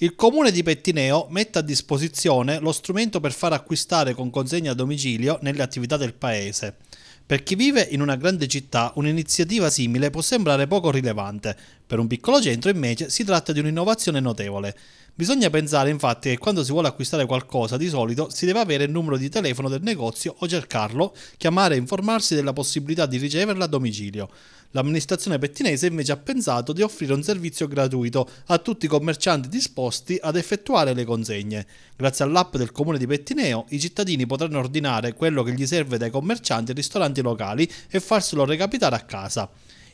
il comune di Pettineo mette a disposizione lo strumento per far acquistare con consegna a domicilio nelle attività del paese. Per chi vive in una grande città, un'iniziativa simile può sembrare poco rilevante. Per un piccolo centro, invece, si tratta di un'innovazione notevole. Bisogna pensare infatti che quando si vuole acquistare qualcosa di solito si deve avere il numero di telefono del negozio o cercarlo, chiamare e informarsi della possibilità di riceverla a domicilio. L'amministrazione pettinese invece ha pensato di offrire un servizio gratuito a tutti i commercianti disposti ad effettuare le consegne. Grazie all'app del comune di Pettineo i cittadini potranno ordinare quello che gli serve dai commercianti e ristoranti ristoranti locali e farselo recapitare a casa.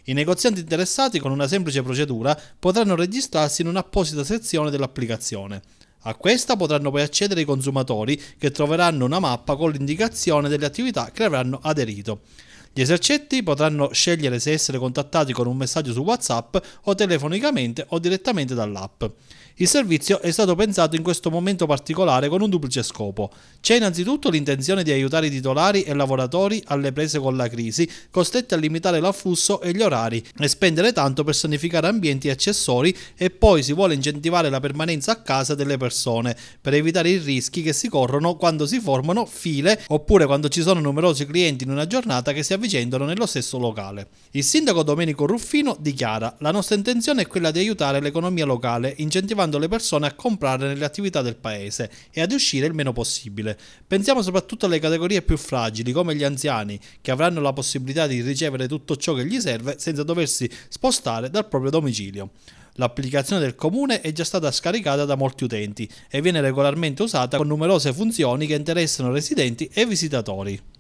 I negozianti interessati con una semplice procedura potranno registrarsi in un'apposita sezione dell'applicazione. A questa potranno poi accedere i consumatori che troveranno una mappa con l'indicazione delle attività che avranno aderito. Gli esercenti potranno scegliere se essere contattati con un messaggio su WhatsApp o telefonicamente o direttamente dall'app. Il servizio è stato pensato in questo momento particolare con un duplice scopo. C'è innanzitutto l'intenzione di aiutare i titolari e lavoratori alle prese con la crisi, costretti a limitare l'afflusso e gli orari e spendere tanto per sanificare ambienti e accessori e poi si vuole incentivare la permanenza a casa delle persone per evitare i rischi che si corrono quando si formano file oppure quando ci sono numerosi clienti in una giornata che si avvicinano vicendolo nello stesso locale. Il sindaco Domenico Ruffino dichiara: La nostra intenzione è quella di aiutare l'economia locale, incentivando le persone a comprare nelle attività del paese e ad uscire il meno possibile. Pensiamo soprattutto alle categorie più fragili, come gli anziani, che avranno la possibilità di ricevere tutto ciò che gli serve senza doversi spostare dal proprio domicilio. L'applicazione del comune è già stata scaricata da molti utenti e viene regolarmente usata con numerose funzioni che interessano residenti e visitatori.